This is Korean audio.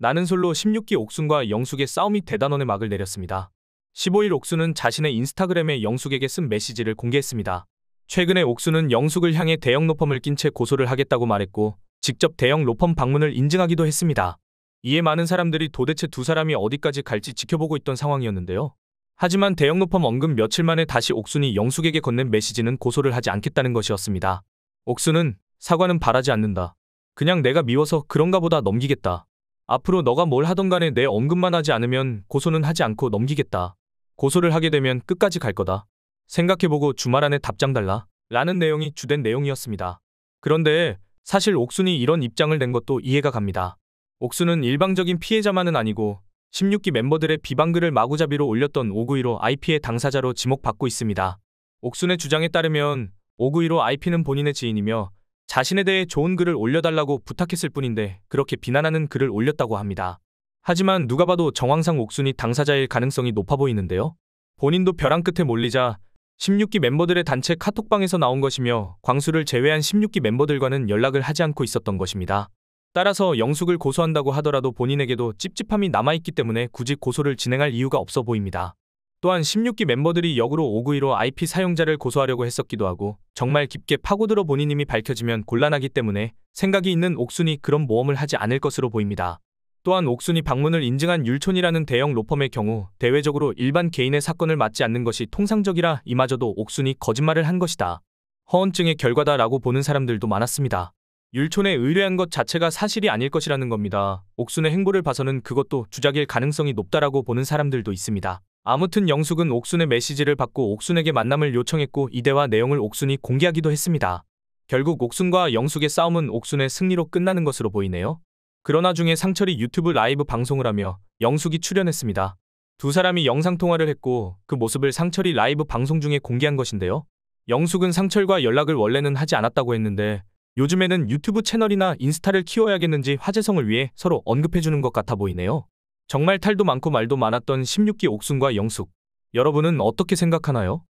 나는 솔로 16기 옥순과 영숙의 싸움이 대단원의 막을 내렸습니다. 15일 옥순은 자신의 인스타그램에 영숙에게 쓴 메시지를 공개했습니다. 최근에 옥순은 영숙을 향해 대형 로펌을 낀 채 고소를 하겠다고 말했고 직접 대형 로펌 방문을 인증하기도 했습니다. 이에 많은 사람들이 도대체 두 사람이 어디까지 갈지 지켜보고 있던 상황이었는데요. 하지만 대형 로펌 언급 며칠 만에 다시 옥순이 영숙에게 건넨 메시지는 고소를 하지 않겠다는 것이었습니다. 옥순은 사과는 바라지 않는다. 그냥 내가 미워서 그런가 보다 넘기겠다. 앞으로 너가 뭘 하던 간에 내 언급만 하지 않으면 고소는 하지 않고 넘기겠다. 고소를 하게 되면 끝까지 갈 거다. 생각해보고 주말 안에 답장 달라. 라는 내용이 주된 내용이었습니다. 그런데 사실 옥순이 이런 입장을 낸 것도 이해가 갑니다. 옥순은 일방적인 피해자만은 아니고 16기 멤버들의 비방글을 마구잡이로 올렸던 591호 IP의 당사자로 지목받고 있습니다. 옥순의 주장에 따르면 591호 IP는 본인의 지인이며 자신에 대해 좋은 글을 올려달라고 부탁했을 뿐인데 그렇게 비난하는 글을 올렸다고 합니다. 하지만 누가 봐도 정황상 옥순이 당사자일 가능성이 높아 보이는데요. 본인도 벼랑 끝에 몰리자 16기 멤버들의 단체 카톡방에서 나온 것이며 광수를 제외한 16기 멤버들과는 연락을 하지 않고 있었던 것입니다. 따라서 영숙을 고소한다고 하더라도 본인에게도 찝찝함이 남아있기 때문에 굳이 고소를 진행할 이유가 없어 보입니다. 또한 16기 멤버들이 역으로 592로 IP 사용자를 고소하려고 했었기도 하고 정말 깊게 파고들어 본인 님이 밝혀지면 곤란하기 때문에 생각이 있는 옥순이 그런 모험을 하지 않을 것으로 보입니다. 또한 옥순이 방문을 인증한 율촌이라는 대형 로펌의 경우 대외적으로 일반 개인의 사건을 맞지 않는 것이 통상적이라 이마저도 옥순이 거짓말을 한 것이다. 허언증의 결과다라고 보는 사람들도 많았습니다. 율촌의 의뢰한 것 자체가 사실이 아닐 것이라는 겁니다. 옥순의 행보를 봐서는 그것도 주작일 가능성이 높다라고 보는 사람들도 있습니다. 아무튼 영숙은 옥순의 메시지를 받고 옥순에게 만남을 요청했고 이대화 내용을 옥순이 공개하기도 했습니다. 결국 옥순과 영숙의 싸움은 옥순의 승리로 끝나는 것으로 보이네요. 그러나 중에 상철이 유튜브 라이브 방송을 하며 영숙이 출연했습니다. 두 사람이 영상통화를 했고 그 모습을 상철이 라이브 방송 중에 공개한 것인데요. 영숙은 상철과 연락을 원래는 하지 않았다고 했는데 요즘에는 유튜브 채널이나 인스타를 키워야겠는지 화제성을 위해 서로 언급해주는 것 같아 보이네요. 정말 탈도 많고 말도 많았던 16기 옥순과 영숙. 여러분은 어떻게 생각하나요?